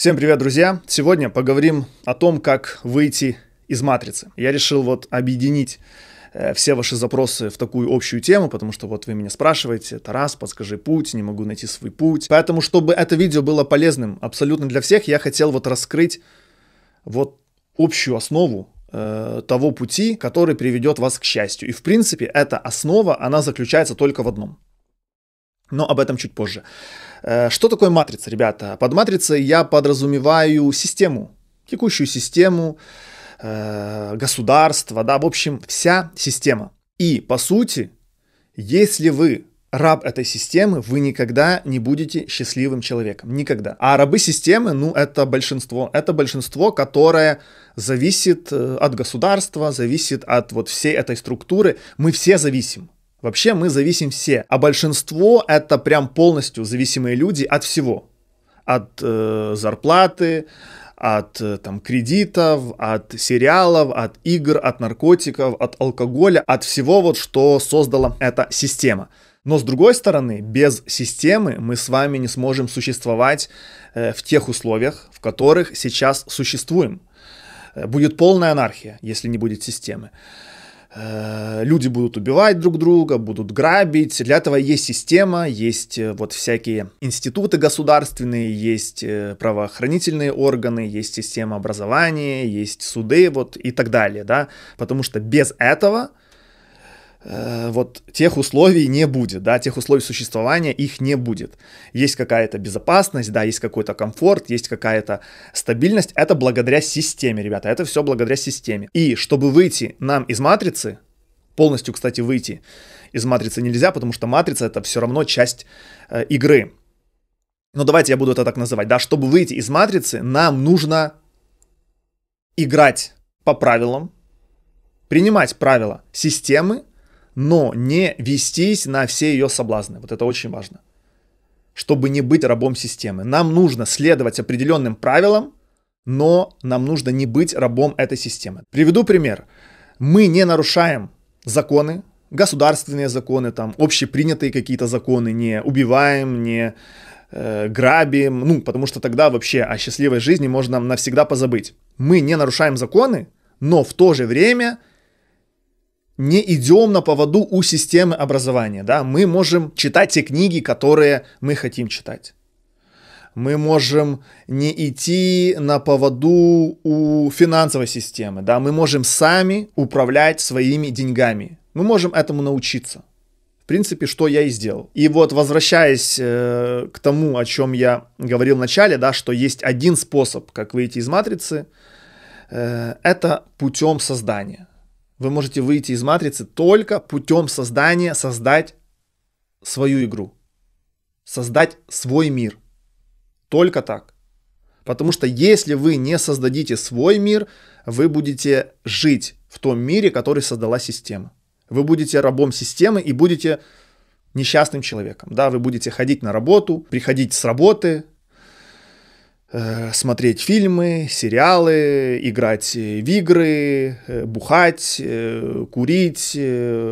Всем привет, друзья! Сегодня поговорим о том, как выйти из матрицы. Я решил вот объединить э, все ваши запросы в такую общую тему, потому что вот вы меня спрашиваете, Тарас, подскажи путь, не могу найти свой путь. Поэтому, чтобы это видео было полезным абсолютно для всех, я хотел вот раскрыть вот общую основу э, того пути, который приведет вас к счастью. И в принципе эта основа, она заключается только в одном – но об этом чуть позже. Э, что такое матрица, ребята? Под матрицей я подразумеваю систему, текущую систему, э, государство, да, в общем, вся система. И, по сути, если вы раб этой системы, вы никогда не будете счастливым человеком. Никогда. А рабы системы, ну, это большинство. Это большинство, которое зависит э, от государства, зависит от вот всей этой структуры. Мы все зависим. Вообще мы зависим все, а большинство это прям полностью зависимые люди от всего. От э, зарплаты, от э, там, кредитов, от сериалов, от игр, от наркотиков, от алкоголя, от всего вот, что создала эта система. Но с другой стороны, без системы мы с вами не сможем существовать э, в тех условиях, в которых сейчас существуем. Э, будет полная анархия, если не будет системы. Э, люди будут убивать друг друга, будут грабить. Для этого есть система, есть э, вот всякие институты государственные, есть э, правоохранительные органы, есть система образования, есть суды вот и так далее, да, потому что без этого Э, вот тех условий не будет, да, тех условий существования их не будет. Есть какая-то безопасность, да, есть какой-то комфорт, есть какая-то стабильность. Это благодаря системе, ребята, это все благодаря системе. И чтобы выйти нам из матрицы, полностью, кстати, выйти из матрицы нельзя, потому что матрица это все равно часть э, игры. Но давайте я буду это так называть, да, чтобы выйти из матрицы, нам нужно играть по правилам, принимать правила системы, но не вестись на все ее соблазны. Вот это очень важно. Чтобы не быть рабом системы. Нам нужно следовать определенным правилам, но нам нужно не быть рабом этой системы. Приведу пример. Мы не нарушаем законы, государственные законы, там, общепринятые какие-то законы, не убиваем, не э, грабим, ну, потому что тогда вообще о счастливой жизни можно навсегда позабыть. Мы не нарушаем законы, но в то же время – не идем на поводу у системы образования. Да? Мы можем читать те книги, которые мы хотим читать. Мы можем не идти на поводу у финансовой системы. Да? Мы можем сами управлять своими деньгами. Мы можем этому научиться. В принципе, что я и сделал. И вот возвращаясь э, к тому, о чем я говорил в начале, да, что есть один способ, как выйти из матрицы, э, это путем создания. Вы можете выйти из матрицы только путем создания, создать свою игру. Создать свой мир. Только так. Потому что если вы не создадите свой мир, вы будете жить в том мире, который создала система. Вы будете рабом системы и будете несчастным человеком. Да, вы будете ходить на работу, приходить с работы, Э, смотреть фильмы, сериалы, играть э, в игры, э, бухать, курить,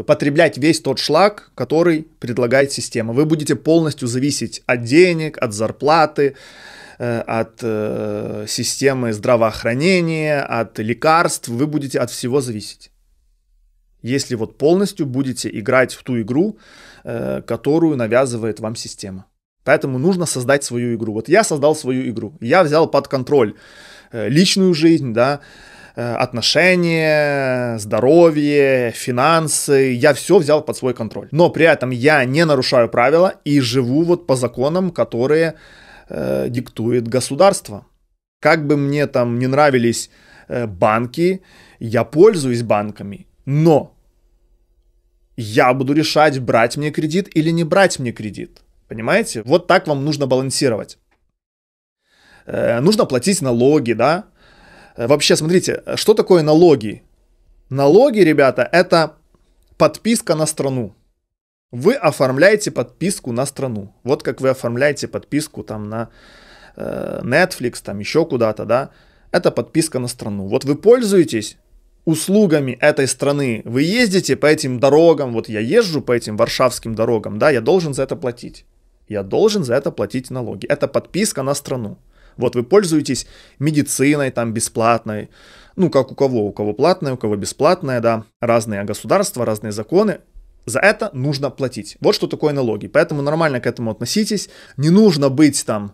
потреблять весь тот шлак, который предлагает система. Вы будете полностью зависеть от денег, от зарплаты, от системы здравоохранения, от лекарств. Вы будете от всего зависеть. Если вот полностью будете играть в ту игру, которую навязывает вам система. Поэтому нужно создать свою игру. Вот я создал свою игру. Я взял под контроль э, личную жизнь, да, э, отношения, здоровье, финансы. Я все взял под свой контроль. Но при этом я не нарушаю правила и живу вот по законам, которые э, диктует государство. Как бы мне там не нравились э, банки, я пользуюсь банками. Но я буду решать, брать мне кредит или не брать мне кредит. Понимаете? Вот так вам нужно балансировать. Э, нужно платить налоги, да? Э, вообще, смотрите, что такое налоги? Налоги, ребята, это подписка на страну. Вы оформляете подписку на страну. Вот как вы оформляете подписку там на э, Netflix, там еще куда-то, да? Это подписка на страну. Вот вы пользуетесь услугами этой страны. Вы ездите по этим дорогам, вот я езжу по этим варшавским дорогам, да, я должен за это платить. Я должен за это платить налоги. Это подписка на страну. Вот вы пользуетесь медициной там бесплатной, ну как у кого, у кого платная, у кого бесплатная, да, разные государства, разные законы, за это нужно платить. Вот что такое налоги. Поэтому нормально к этому относитесь. Не нужно быть там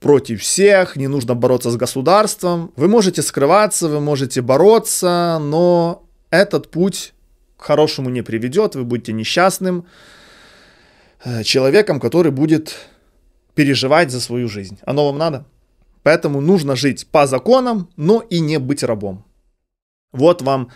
против всех, не нужно бороться с государством. Вы можете скрываться, вы можете бороться, но этот путь к хорошему не приведет, вы будете несчастным, Э, человеком, который будет переживать за свою жизнь. Оно вам надо? Поэтому нужно жить по законам, но и не быть рабом. Вот вам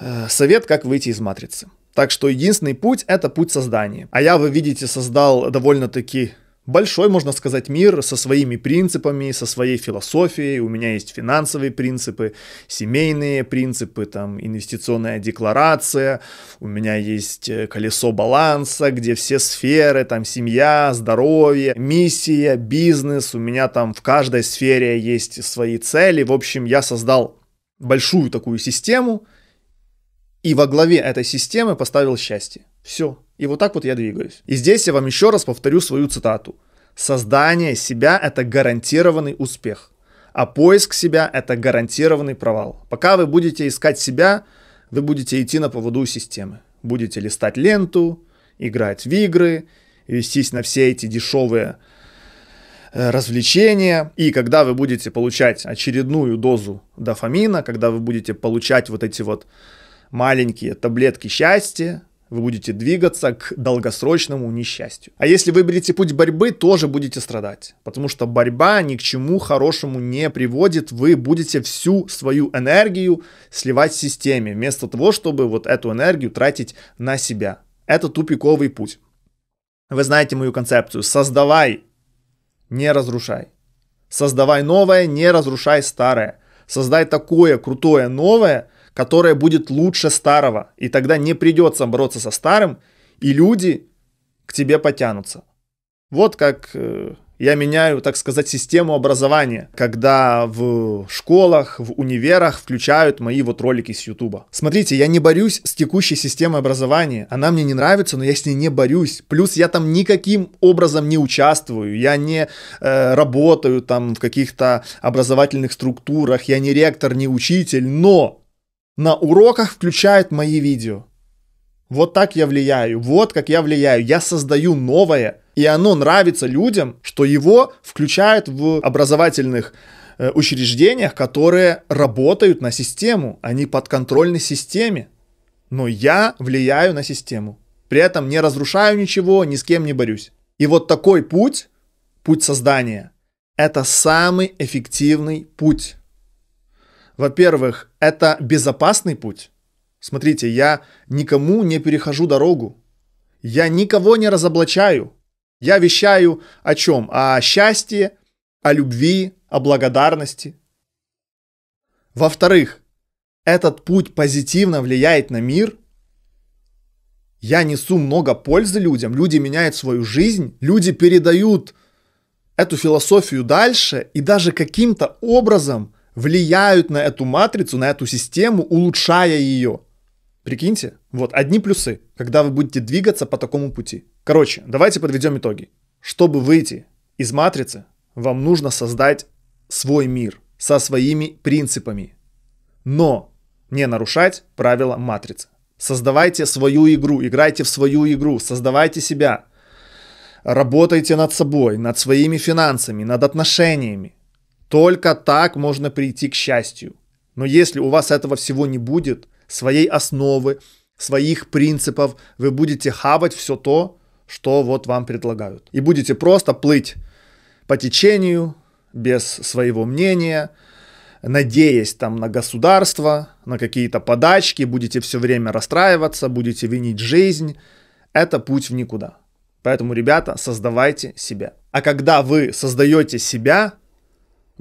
э, совет, как выйти из матрицы. Так что единственный путь – это путь создания. А я, вы видите, создал довольно-таки большой, можно сказать, мир со своими принципами, со своей философией. У меня есть финансовые принципы, семейные принципы, там, инвестиционная декларация, у меня есть э, колесо баланса, где все сферы, там, семья, здоровье, миссия, бизнес. У меня там в каждой сфере есть свои цели. В общем, я создал большую такую систему, и во главе этой системы поставил счастье. Все. И вот так вот я двигаюсь. И здесь я вам еще раз повторю свою цитату. Создание себя – это гарантированный успех, а поиск себя – это гарантированный провал. Пока вы будете искать себя, вы будете идти на поводу системы. Будете листать ленту, играть в игры, вестись на все эти дешевые э, развлечения. И когда вы будете получать очередную дозу дофамина, когда вы будете получать вот эти вот маленькие таблетки счастья, вы будете двигаться к долгосрочному несчастью. А если выберете путь борьбы, тоже будете страдать. Потому что борьба ни к чему хорошему не приводит. Вы будете всю свою энергию сливать в системе, вместо того, чтобы вот эту энергию тратить на себя. Это тупиковый путь. Вы знаете мою концепцию. Создавай, не разрушай. Создавай новое, не разрушай старое. Создай такое крутое новое – которое будет лучше старого. И тогда не придется бороться со старым, и люди к тебе потянутся. Вот как э, я меняю, так сказать, систему образования, когда в школах, в универах включают мои вот ролики с Ютуба. Смотрите, я не борюсь с текущей системой образования. Она мне не нравится, но я с ней не борюсь. Плюс я там никаким образом не участвую, я не э, работаю там в каких-то образовательных структурах, я не ректор, не учитель, но на уроках включают мои видео. Вот так я влияю, вот как я влияю. Я создаю новое, и оно нравится людям, что его включают в образовательных э, учреждениях, которые работают на систему, они а под контрольной системе. Но я влияю на систему. При этом не разрушаю ничего, ни с кем не борюсь. И вот такой путь, путь создания, это самый эффективный путь. Во-первых, это безопасный путь. Смотрите, я никому не перехожу дорогу. Я никого не разоблачаю. Я вещаю о чем? О счастье, о любви, о благодарности. Во-вторых, этот путь позитивно влияет на мир. Я несу много пользы людям, люди меняют свою жизнь, люди передают эту философию дальше и даже каким-то образом – влияют на эту матрицу, на эту систему, улучшая ее. Прикиньте, вот одни плюсы, когда вы будете двигаться по такому пути. Короче, давайте подведем итоги. Чтобы выйти из матрицы, вам нужно создать свой мир со своими принципами. Но не нарушать правила матрицы. Создавайте свою игру, играйте в свою игру, создавайте себя. Работайте над собой, над своими финансами, над отношениями. Только так можно прийти к счастью. Но если у вас этого всего не будет, своей основы, своих принципов, вы будете хавать все то, что вот вам предлагают. И будете просто плыть по течению, без своего мнения, надеясь там на государство, на какие-то подачки, будете все время расстраиваться, будете винить жизнь. Это путь в никуда. Поэтому, ребята, создавайте себя. А когда вы создаете себя,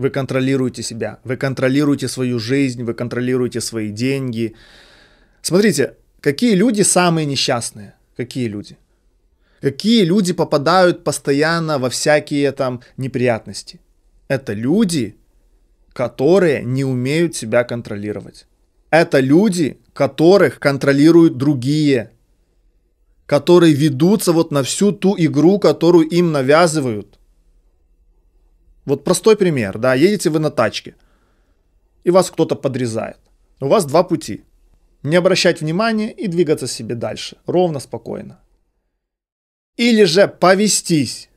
вы контролируете себя, вы контролируете свою жизнь, вы контролируете свои деньги. Смотрите, какие люди самые несчастные? Какие люди? Какие люди попадают постоянно во всякие там неприятности? Это люди, которые не умеют себя контролировать. Это люди, которых контролируют другие, которые ведутся вот на всю ту игру, которую им навязывают. Вот простой пример, да, едете вы на тачке, и вас кто-то подрезает. У вас два пути. Не обращать внимания и двигаться себе дальше, ровно, спокойно. Или же повестись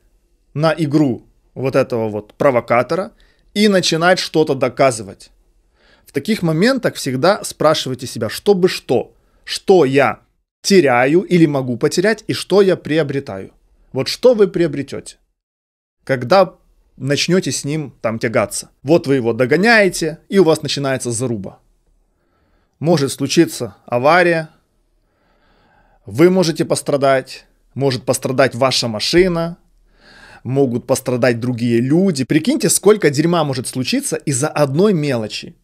на игру вот этого вот провокатора и начинать что-то доказывать. В таких моментах всегда спрашивайте себя, чтобы что, что я теряю или могу потерять и что я приобретаю. Вот что вы приобретете. Когда начнете с ним там тягаться. Вот вы его догоняете, и у вас начинается заруба. Может случиться авария, вы можете пострадать, может пострадать ваша машина, могут пострадать другие люди. Прикиньте, сколько дерьма может случиться из-за одной мелочи.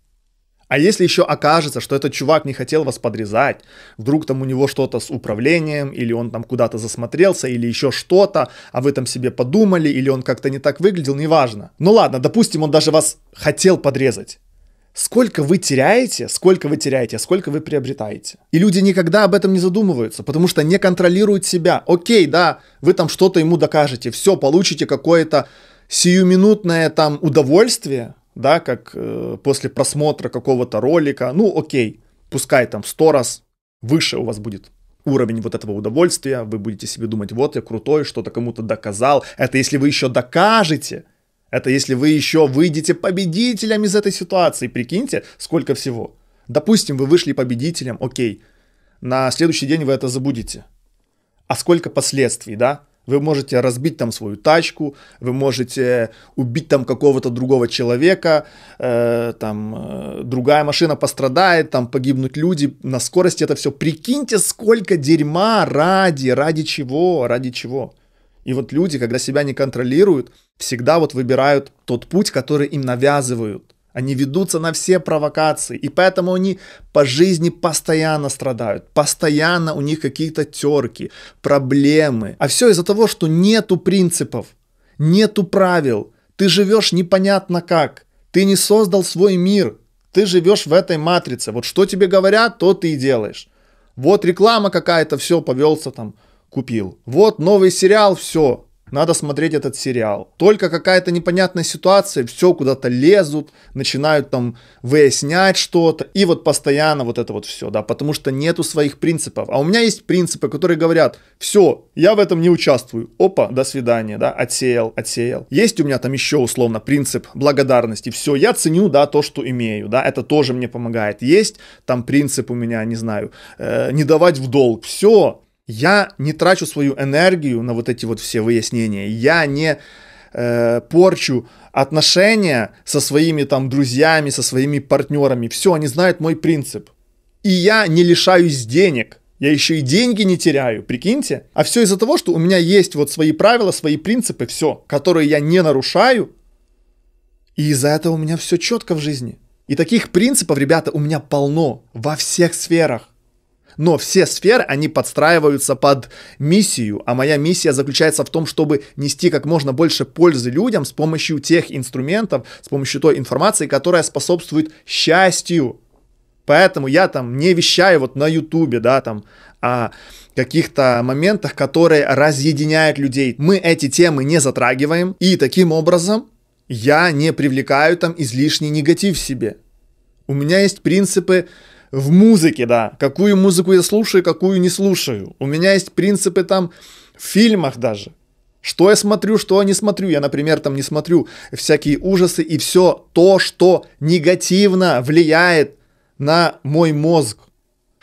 А если еще окажется, что этот чувак не хотел вас подрезать, вдруг там у него что-то с управлением, или он там куда-то засмотрелся, или еще что-то, а вы там себе подумали, или он как-то не так выглядел, неважно. Ну ладно, допустим, он даже вас хотел подрезать. Сколько вы теряете, сколько вы теряете, а сколько вы приобретаете. И люди никогда об этом не задумываются, потому что не контролируют себя. Окей, да, вы там что-то ему докажете, все, получите какое-то сиюминутное там удовольствие, да, как э, после просмотра какого-то ролика, ну окей, пускай там в 100 раз выше у вас будет уровень вот этого удовольствия, вы будете себе думать, вот я крутой, что-то кому-то доказал, это если вы еще докажете, это если вы еще выйдете победителем из этой ситуации, прикиньте, сколько всего. Допустим, вы вышли победителем, окей, на следующий день вы это забудете. А сколько последствий, да? Вы можете разбить там свою тачку, вы можете убить там какого-то другого человека, э, там э, другая машина пострадает, там погибнут люди на скорости это все. Прикиньте, сколько дерьма ради, ради чего, ради чего. И вот люди, когда себя не контролируют, всегда вот выбирают тот путь, который им навязывают. Они ведутся на все провокации, и поэтому они по жизни постоянно страдают, постоянно у них какие-то терки, проблемы. А все из-за того, что нету принципов, нету правил, ты живешь непонятно как, ты не создал свой мир, ты живешь в этой матрице, вот что тебе говорят, то ты и делаешь. Вот реклама какая-то, все, повелся там, купил. Вот новый сериал, все, надо смотреть этот сериал. Только какая-то непонятная ситуация, все куда-то лезут, начинают там выяснять что-то, и вот постоянно вот это вот все, да, потому что нету своих принципов. А у меня есть принципы, которые говорят, все, я в этом не участвую, опа, до свидания, да, отсеял, отсеял. Есть у меня там еще условно принцип благодарности, все, я ценю, да, то, что имею, да, это тоже мне помогает. Есть там принцип у меня, не знаю, э, не давать в долг, все, я не трачу свою энергию на вот эти вот все выяснения. Я не э, порчу отношения со своими там друзьями, со своими партнерами. Все, они знают мой принцип. И я не лишаюсь денег. Я еще и деньги не теряю, прикиньте. А все из-за того, что у меня есть вот свои правила, свои принципы, все, которые я не нарушаю. И из-за этого у меня все четко в жизни. И таких принципов, ребята, у меня полно во всех сферах. Но все сферы, они подстраиваются под миссию, а моя миссия заключается в том, чтобы нести как можно больше пользы людям с помощью тех инструментов, с помощью той информации, которая способствует счастью. Поэтому я там не вещаю вот на ютубе, да, там, о каких-то моментах, которые разъединяют людей. Мы эти темы не затрагиваем, и таким образом я не привлекаю там излишний негатив в себе. У меня есть принципы в музыке, да, какую музыку я слушаю, какую не слушаю. У меня есть принципы там в фильмах даже. Что я смотрю, что я не смотрю. Я, например, там не смотрю всякие ужасы и все то, что негативно влияет на мой мозг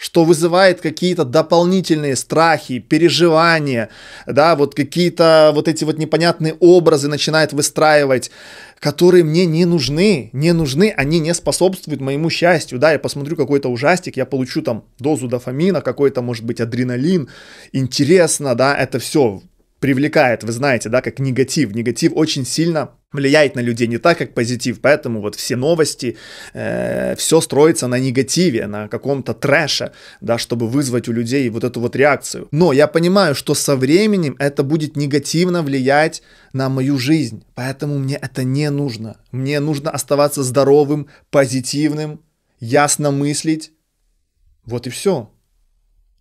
что вызывает какие-то дополнительные страхи, переживания, да, вот какие-то вот эти вот непонятные образы начинает выстраивать, которые мне не нужны, не нужны, они не способствуют моему счастью, да, я посмотрю какой-то ужастик, я получу там дозу дофамина, какой-то, может быть, адреналин, интересно, да, это все привлекает, вы знаете, да, как негатив. Негатив очень сильно влияет на людей не так, как позитив, поэтому вот все новости, э, все строится на негативе, на каком-то трэше, да, чтобы вызвать у людей вот эту вот реакцию. Но я понимаю, что со временем это будет негативно влиять на мою жизнь, поэтому мне это не нужно. Мне нужно оставаться здоровым, позитивным, ясно мыслить, вот и все.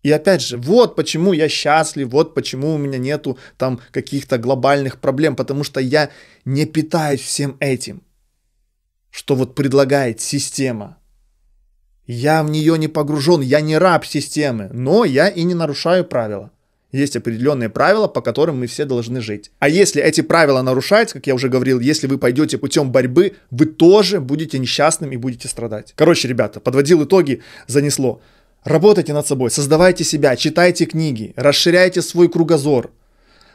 И опять же, вот почему я счастлив, вот почему у меня нету там каких-то глобальных проблем, потому что я не питаюсь всем этим, что вот предлагает система. Я в нее не погружен, я не раб системы, но я и не нарушаю правила. Есть определенные правила, по которым мы все должны жить. А если эти правила нарушать, как я уже говорил, если вы пойдете путем борьбы, вы тоже будете несчастным и будете страдать. Короче, ребята, подводил итоги, занесло. Работайте над собой, создавайте себя, читайте книги, расширяйте свой кругозор,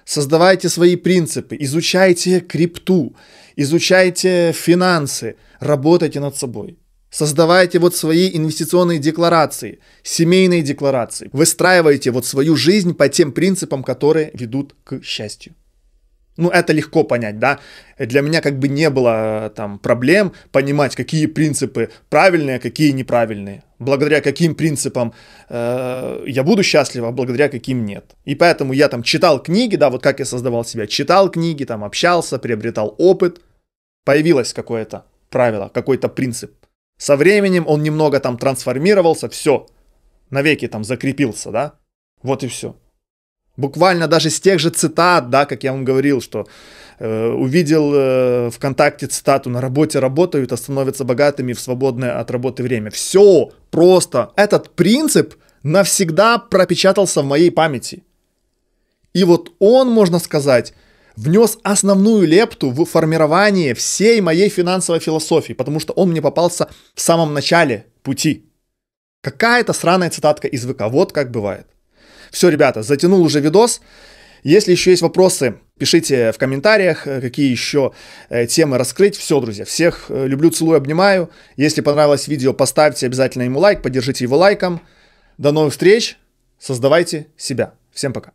создавайте свои принципы, изучайте крипту, изучайте финансы, работайте над собой. Создавайте вот свои инвестиционные декларации, семейные декларации. Выстраивайте вот свою жизнь по тем принципам, которые ведут к счастью. Ну, это легко понять, да. Для меня как бы не было э, там проблем понимать, какие принципы правильные, а какие неправильные благодаря каким принципам э, я буду счастлив, а благодаря каким нет. И поэтому я там читал книги, да, вот как я создавал себя, читал книги, там общался, приобретал опыт, появилось какое-то правило, какой-то принцип. Со временем он немного там трансформировался, все, навеки там закрепился, да, вот и все. Буквально даже с тех же цитат, да, как я вам говорил, что э, увидел э, ВКонтакте цитату «На работе работают, а становятся богатыми в свободное от работы время». Все просто. Этот принцип навсегда пропечатался в моей памяти. И вот он, можно сказать, внес основную лепту в формирование всей моей финансовой философии, потому что он мне попался в самом начале пути. Какая-то сраная цитатка из ВК, вот как бывает. Все, ребята, затянул уже видос. Если еще есть вопросы, пишите в комментариях, э, какие еще э, темы раскрыть. Все, друзья, всех э, люблю, целую, обнимаю. Если понравилось видео, поставьте обязательно ему лайк, поддержите его лайком. До новых встреч, создавайте себя. Всем пока.